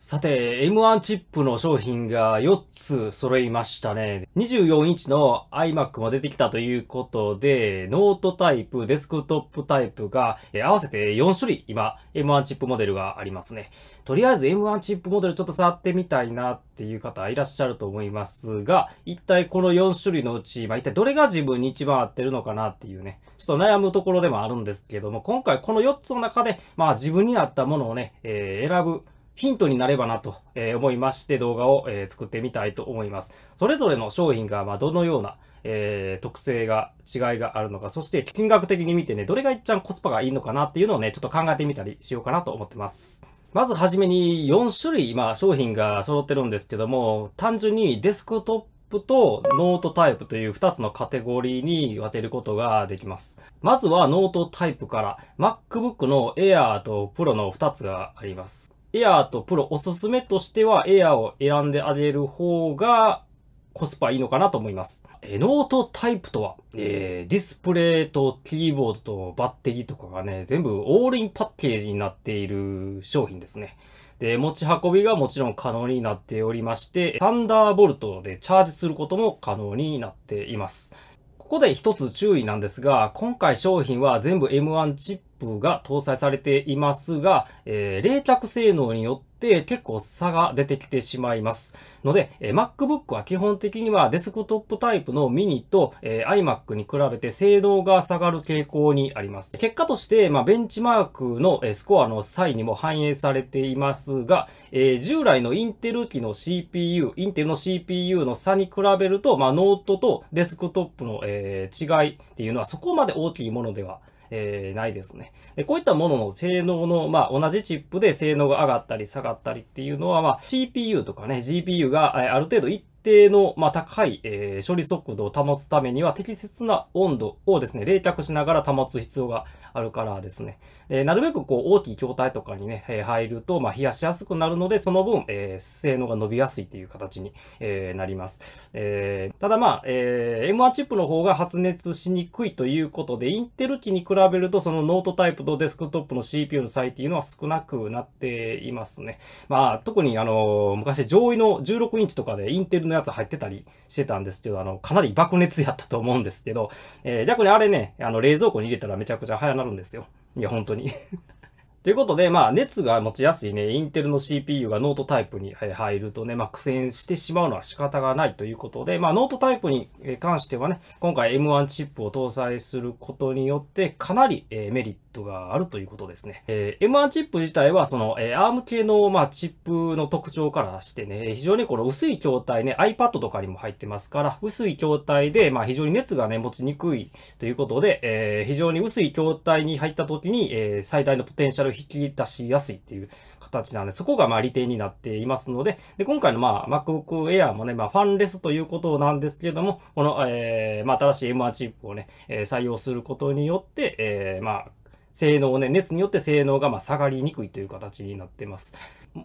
さて、M1 チップの商品が4つ揃いましたね。24インチの iMac も出てきたということで、ノートタイプ、デスクトップタイプが、え合わせて4種類、今、M1 チップモデルがありますね。とりあえず M1 チップモデルちょっと触ってみたいなっていう方いらっしゃると思いますが、一体この4種類のうち、まあ、一体どれが自分に一番合ってるのかなっていうね、ちょっと悩むところでもあるんですけども、今回この4つの中で、まあ自分に合ったものをね、えー、選ぶヒントになればなと、え思いまして動画を、え作ってみたいと思います。それぞれの商品が、まどのような、え特性が、違いがあるのか、そして金額的に見てね、どれが一番コスパがいいのかなっていうのをね、ちょっと考えてみたりしようかなと思ってます。まずはじめに4種類、まあ商品が揃ってるんですけども、単純にデスクトップとノートタイプという2つのカテゴリーに分けることができます。まずはノートタイプから MacBook の Air と Pro の2つがあります。エアーとプロおすすめとしてはエアーを選んであげる方がコスパいいのかなと思います。えノートタイプとは、えー、ディスプレイとキーボードとバッテリーとかがね、全部オールインパッケージになっている商品ですね。で、持ち運びがもちろん可能になっておりまして、サンダーボルトでチャージすることも可能になっています。ここで一つ注意なんですが、今回商品は全部 M1 チップが搭載されていますが、えー、冷却性能によってって結構差が出てきてしまいます。ので、え MacBook は基本的にはデスクトップタイプのミニと、え iMac に比べて性能が下がる傾向にあります。結果として、まあ、ベンチマークの、えスコアの際にも反映されていますが、えー、従来のインテル機の CPU、インテルの CPU の差に比べると、まあ、ノートとデスクトップの、えー、違いっていうのはそこまで大きいものではえー、ないですね。で、こういったものの性能の、まあ、同じチップで性能が上がったり下がったりっていうのは、まあ、CPU とかね、GPU がある程度一定の、まあ、高い、えー、処理速度を保つためには適切な温度をですね、冷却しながら保つ必要があるからですね。でなるべくこう大きい筐体とかにね、えー、入ると、まあ、冷やしやすくなるので、その分、えー、性能が伸びやすいという形に、えなります。えただまあ、え M1 チップの方が発熱しにくいということで、インテル機に比べるとそのノートタイプとデスクトップの CPU の差異っていうのは少なくなっていますね。まあ、特にあの昔上位の16インチとかでインテルのやつ入ってたりしてたんですけど、あの、かなり爆熱やったと思うんですけど、えー、逆にあれね、あの、冷蔵庫に入れたらめちゃくちゃ早なるんですよ。いや、本当に ということで、まあ、熱が持ちやすいね、インテルの CPU がノートタイプに入るとね、まあ、苦戦してしまうのは仕方がないということで、まあ、ノートタイプに関してはね、今回 M1 チップを搭載することによって、かなりメリットットがあるということですね。えー、M1 チップ自体は、その、えー、ARM 系の、まあ、チップの特徴からしてね、非常にこの薄い筐体ね、iPad とかにも入ってますから、薄い筐体で、まあ、非常に熱がね、持ちにくいということで、えー、非常に薄い筐体に入った時に、えー、最大のポテンシャルを引き出しやすいっていう形なので、そこがまあ利点になっていますので、で、今回のまあ MacBook Air もね、まあファンレスということなんですけれども、この、えー、まあ新しい M1 チップをね、えー、採用することによって、えー、まあ性能ね、熱によって性能がま下がりにくいという形になってます。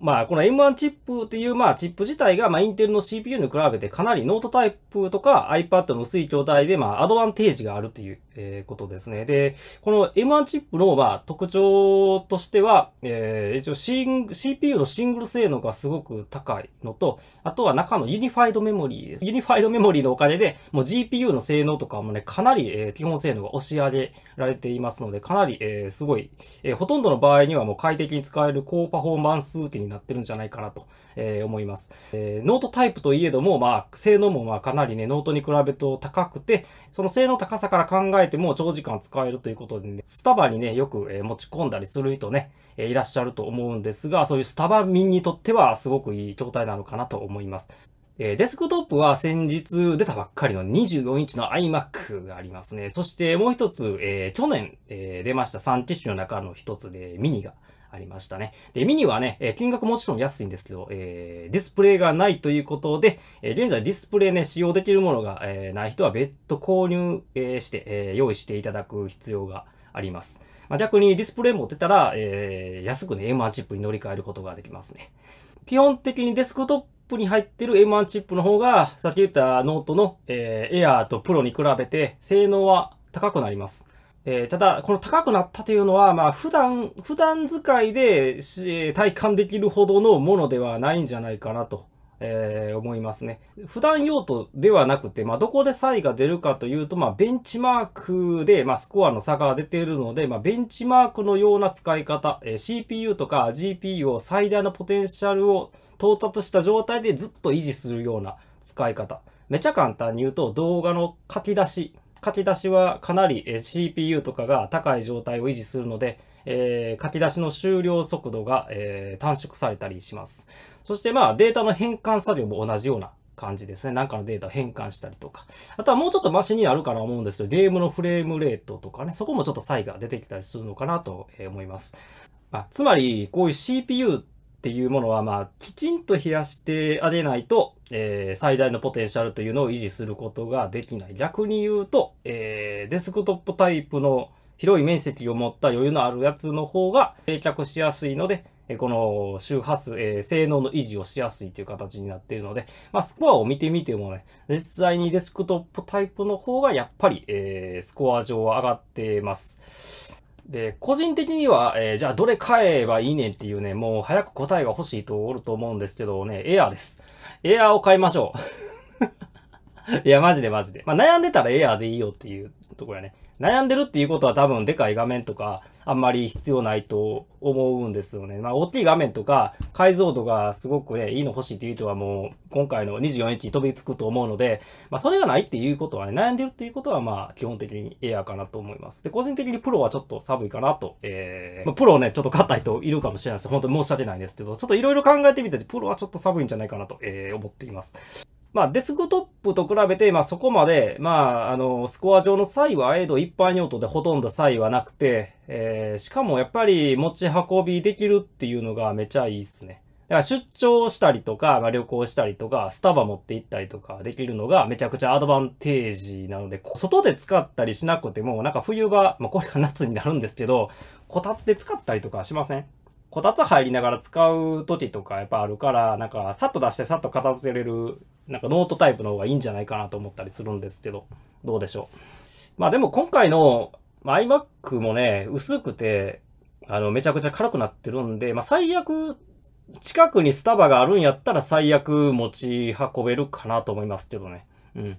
まあ、この M1 チップっていう、まあ、チップ自体が、まあ、インテルの CPU に比べてかなりノートタイプとか iPad の薄い筐体で、まあ、アドバンテージがあるっていう、えー、ことですね。で、この M1 チップの、まあ、特徴としては、えー、一応シン、CPU のシングル性能がすごく高いのと、あとは中のユニファイドメモリーです。ユニファイドメモリーのおかげで、もう GPU の性能とかもね、かなり、えー、基本性能が押し上げられていますので、かなり、えー、すごい、えー、ほとんどの場合にはもう快適に使える高パフォーマンスっていうになってるんじゃないかなと、えー、思います、えー、ノートタイプといえども、まあ、性能もまあかなりね、ノートに比べると高くて、その性能高さから考えても長時間使えるということで、ね、スタバにね、よく持ち込んだりする人ね、いらっしゃると思うんですが、そういうスタバ民にとってはすごくいい状態なのかなと思います。えデスクトップは先日出たばっかりの24インチの iMac がありますね。そしてもう一つ、えー、去年、えー、出ました3機種の中の一つでミニがありましたね。で、ミニはね、え金額もちろん安いんですけど、えー、ディスプレイがないということで、え現在ディスプレイね、使用できるものが、えない人は別途購入、えして、え用意していただく必要があります。まあ、逆にディスプレイ持ってたら、えー、安くね、M1 チップに乗り換えることができますね。基本的にデスクトップに入ってる M1 チップの方が、さっき言ったノートの、えー、Air と Pro に比べて性能は高くなります。えー、ただ、この高くなったというのは、まあ、普段、普段使いで、えー、体感できるほどのものではないんじゃないかなと、えー、思いますね。普段用途ではなくて、まあ、どこで差異が出るかというと、まあ、ベンチマークで、まあ、スコアの差が出ているので、まあ、ベンチマークのような使い方、えー、CPU とか GPU を最大のポテンシャルを到達した状態でずっと維持するような使い方。めちゃ簡単に言うと、動画の書き出し書き出しはかなり CPU とかが高い状態を維持するので、えー、書き出しの終了速度が、えー、短縮されたりします。そしてまあデータの変換作業も同じような感じですね。なんかのデータを変換したりとか。あとはもうちょっとマシになるかな思うんですけど、ゲームのフレームレートとかね、そこもちょっと差異が出てきたりするのかなと思います。まあ、つまり、こういう CPU っていうものは、まあ、きちんと冷やしてあげないと、えー、最大のポテンシャルというのを維持することができない。逆に言うと、えー、デスクトップタイプの広い面積を持った余裕のあるやつの方が定着しやすいので、えこの周波数、えー、性能の維持をしやすいという形になっているので、まあ、スコアを見てみてもね、実際にデスクトップタイプの方がやっぱり、えー、スコア上は上がってます。で、個人的には、えー、じゃあどれ買えばいいねっていうね、もう早く答えが欲しいとおると思うんですけどね、エアーです。エアーを買いましょう。いや、マジでマジで。まあ、悩んでたらエアーでいいよっていうところやね。悩んでるっていうことは多分でかい画面とかあんまり必要ないと思うんですよね。まあ、大きい画面とか解像度がすごくね、いいの欲しいっていう人はもう今回の24インチに飛びつくと思うので、まあ、それがないっていうことはね、悩んでるっていうことはまあ、基本的にエアーかなと思います。で、個人的にプロはちょっと寒いかなと。えー、まあ、プロね、ちょっと硬い人いるかもしれないです。本当に申し訳ないんですけど、ちょっといろいろ考えてみて、プロはちょっと寒いんじゃないかなと、えー、思っています。まあ、デスクトップと比べて、まあ、そこまで、まあ、あの、スコア上の差異は、エえド一般用途でほとんど差異はなくて、えー、しかもやっぱり持ち運びできるっていうのがめちゃいいっすね。だから出張したりとか、まあ、旅行したりとか、スタバ持って行ったりとかできるのがめちゃくちゃアドバンテージなので、外で使ったりしなくても、なんか冬場、まあ、これが夏になるんですけど、こたつで使ったりとかしませんこたつ入りながら使う時とかやっぱあるから、なんか、さっと出してさっと片付けれる、なんかノートタイプの方がいいんじゃないかなと思ったりするんですけど、どうでしょう。まあでも今回の、iMac もね、薄くて、あの、めちゃくちゃ軽くなってるんで、まあ最悪、近くにスタバがあるんやったら最悪持ち運べるかなと思いますけどね。うん。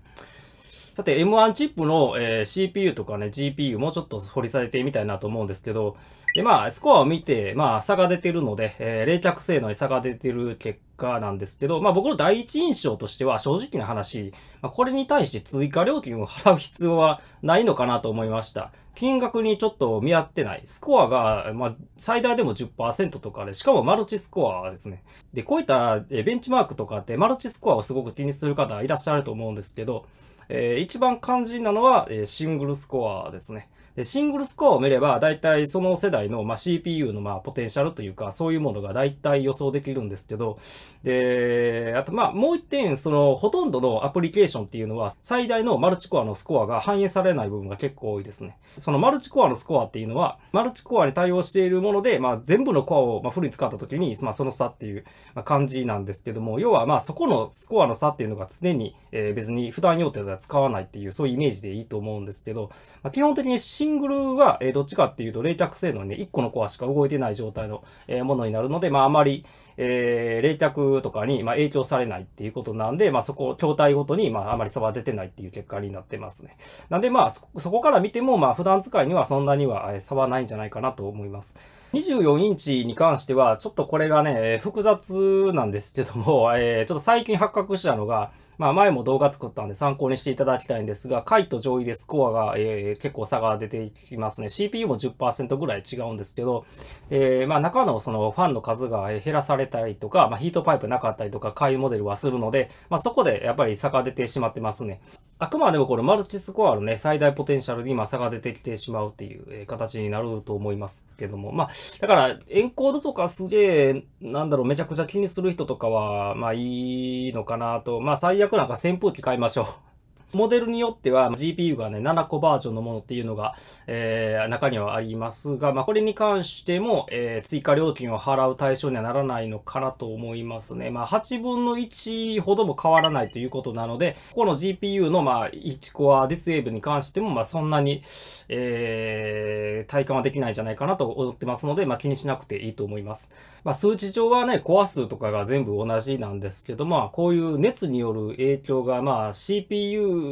さて、M1 チップの、えー、CPU とかね、GPU もちょっと掘り下げてみたいなと思うんですけど、で、まあ、スコアを見て、まあ、差が出てるので、えー、冷却性能に差が出てる結果なんですけど、まあ僕の第一印象としては正直な話、まあ、これに対して追加料金を払う必要はないのかなと思いました。金額にちょっと見合ってない。スコアが、まあ、最大でも10%とかで、しかもマルチスコアですね。で、こういったベンチマークとかってマルチスコアをすごく気にする方いらっしゃると思うんですけど、えー、一番肝心なのは、えー、シングルスコアですね。で、シングルスコアを見れば、大体その世代の、ま CPU の、まポテンシャルというか、そういうものが大体予想できるんですけど、で、あと、まあ、もう一点、その、ほとんどのアプリケーションっていうのは、最大のマルチコアのスコアが反映されない部分が結構多いですね。そのマルチコアのスコアっていうのは、マルチコアに対応しているもので、まあ、全部のコアを、まフルに使った時に、まあ、その差っていう感じなんですけども、要は、まあ、そこのスコアの差っていうのが常に、え別に普段用程では使わないっていう、そういうイメージでいいと思うんですけど、まあ、基本的にシングルは、えどっちかっていうと冷却性能にね、1個のコアしか動いてない状態の、えものになるので、まあ、あまり、え冷却とかに、ま影響されないっていうことなんで、まあ、そこ、筐体ごとに、まあ、あまり差は出てないっていう結果になってますね。なんで、まあ、そこから見ても、まあ、普段使いにはそんなには差はないんじゃないかなと思います。24インチに関しては、ちょっとこれがね、複雑なんですけども、えー、ちょっと最近発覚したのが、まあ前も動画作ったんで参考にしていただきたいんですが、回と上位でスコアが、えー、結構差が出てきますね。CPU も10%ぐらい違うんですけど、えー、まあ中のそのファンの数が減らされたりとか、まあヒートパイプなかったりとか、回モデルはするので、まあそこでやっぱり差が出てしまってますね。あくまでもこれマルチスコアのね、最大ポテンシャルに今差が出てきてしまうっていう形になると思いますけども。まあ、だから、エンコードとかすげえ、なんだろう、めちゃくちゃ気にする人とかは、まあいいのかなと。まあ最悪なんか扇風機買いましょう。モデルによっては GPU がね、7個バージョンのものっていうのが、えー、中にはありますが、まあ、これに関しても、えー、追加料金を払う対象にはならないのかなと思いますね。まあ、8分の1ほども変わらないということなので、この GPU の、まあ、1コアディスエーブに関しても、まあ、そんなに、えー、体感はできないんじゃないかなと思ってますので、まあ、気にしなくていいと思います。まあ、数値上はね、コア数とかが全部同じなんですけど、まあ、こういう熱による影響が、まあ、CPU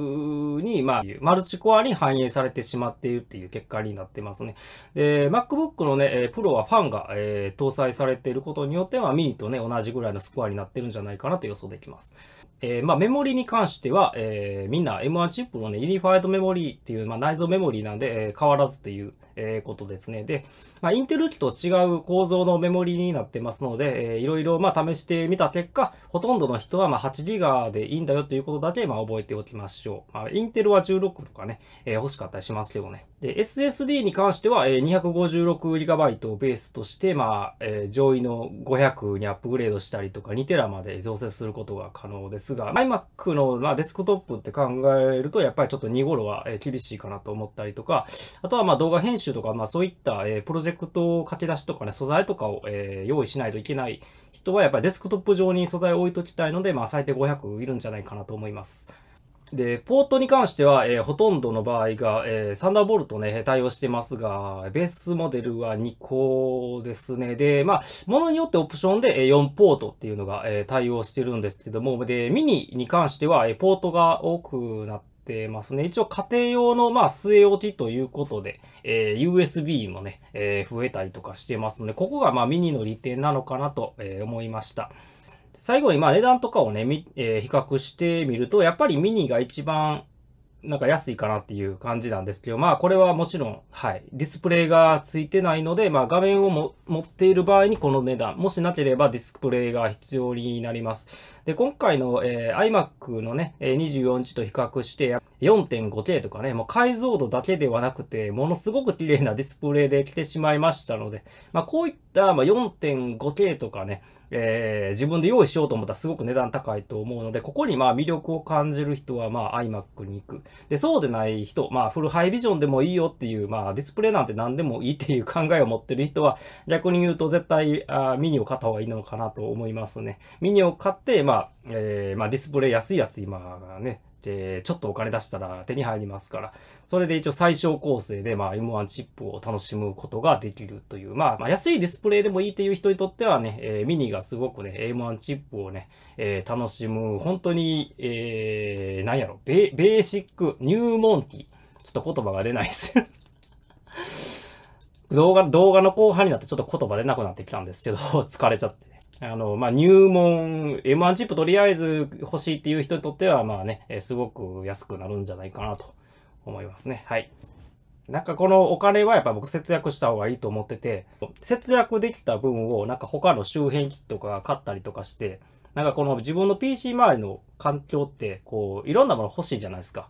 に、まあ、マルチコアに反映されてしまっているっていう結果になってますね。で、MacBook のね、えプロはファンが、えー、搭載されていることによっては、ミニとね、同じぐらいのスコアになってるんじゃないかなと予想できます。えー、まあ、メモリに関しては、えー、みんな M1 チップのね、ユニファイドメモリーっていう、まあ、内蔵メモリーなんで、えー、変わらずという、えー、ことですね。で、まあ、インテル機と違う構造のメモリになってますので、えー、いろいろまあ試してみた結果、ほとんどの人はまあ8ギガでいいんだよということだけまあ覚えておきましょう。まあ、インテルは16とかね、えー、欲しかったりしますけどね。で、SSD に関しては、え 256GB をベースとして、まあ、えー、上位の500にアップグレードしたりとか、2TB まで増設することが可能ですが、iMac のまあデスクトップって考えると、やっぱりちょっと2頃は厳しいかなと思ったりとか、あとはまあ動画編集習とか、まあ、そういった、えー、プロジェクト書き出しとかね、素材とかを、えー、用意しないといけない人は、やっぱりデスクトップ上に素材を置いときたいので、まあ、最低500いるんじゃないかなと思います。で、ポートに関しては、えー、ほとんどの場合が、えー、サンダーボルトね、対応してますが、ベースモデルは2個ですね。で、まあ、ものによってオプションで、え4ポートっていうのが、えー、対応してるんですけども、で、ミニに関しては、えポートが多くなって、てますね。一応家庭用の、まあ、据え置きということで、えー、USB もね、えー、増えたりとかしてますので、ここがまあミニの利点なのかなと、えー、思いました。最後にまあ値段とかをね、えー、比較してみると、やっぱりミニが一番なんか安いかなっていう感じなんですけど、まあこれはもちろん、はい、ディスプレイがついてないので、まあ画面をも持っている場合にこの値段、もしなければディスプレイが必要になります。で、今回の、えー、iMac のね、24インチと比較して、4.5K とかね、もう解像度だけではなくて、ものすごく綺麗なディスプレイで来てしまいましたので、まあ、こういった、ま 4.5K とかね、えー、自分で用意しようと思ったらすごく値段高いと思うので、ここにまあ魅力を感じる人はまあ iMac に行く。で、そうでない人、まあフルハイビジョンでもいいよっていう、まあディスプレイなんて何でもいいっていう考えを持ってる人は、逆に言うと絶対あミニを買った方がいいのかなと思いますね。ミニを買って、まば、えー、まあ、ディスプレイ安いやつ今ね、えちょっとお金出したら手に入りますから、それで一応最小構成で、まあ、M1 チップを楽しむことができるという、まあ、まあ、安いディスプレイでもいいっていう人にとってはね、えー、ミニがすごくね、M1 チップをね、えー、楽しむ、本当に、えー、なんやろベ、ベーシック、ニューモンティ。ちょっと言葉が出ないです 動画、動画の後半になってちょっと言葉出なくなってきたんですけど 疲れちゃって。あの、まあ、入門、M1 チップとりあえず欲しいっていう人にとっては、まあね、えすごく安くなるんじゃないかなと思いますね。はい。なんかこのお金はやっぱ僕節約した方がいいと思ってて、節約できた分をなんか他の周辺機器とか買ったりとかして、なんかこの自分の PC 周りの環境って、こう、いろんなもの欲しいじゃないですか。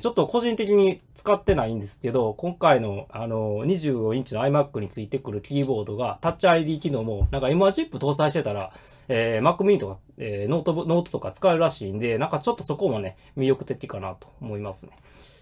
ちょっと個人的に使ってないんですけど、今回のあの25インチの iMac についてくるキーボードがタッチ ID 機能もなんか M1 チップ搭載してたらえー、Mac mini とか、えー、ノート、ノートとか使えるらしいんで、なんかちょっとそこもね、魅力的かなと思いますね。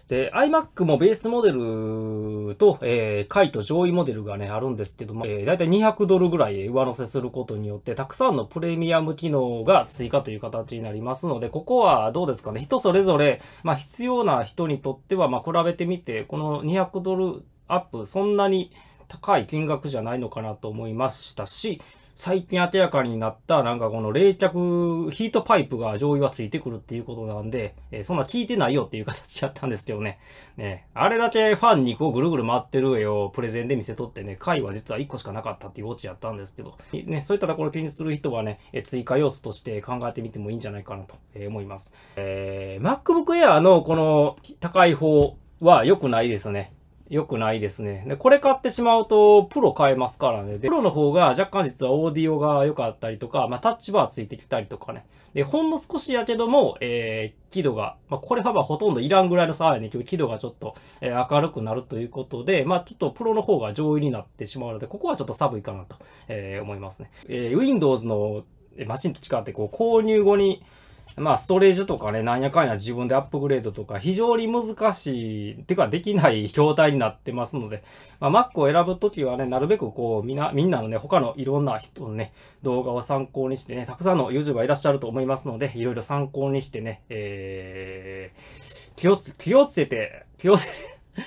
で、iMac もベースモデルと、えー、下位と上位モデルがね、あるんですけども、えー、だいたい200ドルぐらい上乗せすることによって、たくさんのプレミアム機能が追加という形になりますので、ここはどうですかね、人それぞれ、まあ必要な人にとっては、まあ比べてみて、この200ドルアップ、そんなに高い金額じゃないのかなと思いましたし、最近明らかになった、なんかこの冷却、ヒートパイプが上位はついてくるっていうことなんで、えー、そんな聞いてないよっていう形だったんですけどね。ね、あれだけファンにこうぐるぐる回ってる絵をプレゼンで見せとってね、回は実は1個しかなかったっていうオチやったんですけど、ね、そういったところ気にする人はね、え追加要素として考えてみてもいいんじゃないかなと思います。えー、MacBook Air のこの高い方は良くないですね。良くないですね。で、これ買ってしまうと、プロ買えますからね。で、プロの方が若干実はオーディオが良かったりとか、まあ、タッチバーついてきたりとかね。で、ほんの少しやけども、えー、輝度が、まあ、これはまあほとんどいらんぐらいの差やね。輝度がちょっと、えー、明るくなるということで、まあ、ちょっとプロの方が上位になってしまうので、ここはちょっと寒いかなと、えー、思いますね。えー、Windows のマシンと違って、こう、購入後に、まあ、ストレージとかね、なんやかんや自分でアップグレードとか、非常に難しい、てかできない状態になってますので、まあ、Mac を選ぶときはね、なるべくこう、みんな、みんなのね、他のいろんな人のね、動画を参考にしてね、たくさんの YouTuber いらっしゃると思いますので、いろいろ参考にしてね、えー、気をつ、気をつけて、気をつけて、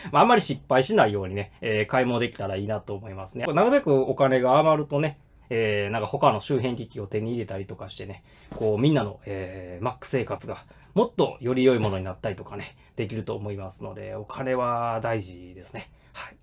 まあ、あんまり失敗しないようにね、えー、買い物できたらいいなと思いますね。なるべくお金が余るとね、えー、なんか他の周辺機器を手に入れたりとかしてね、こうみんなの、えー、マック生活がもっとより良いものになったりとかね、できると思いますので、お金は大事ですね。はい。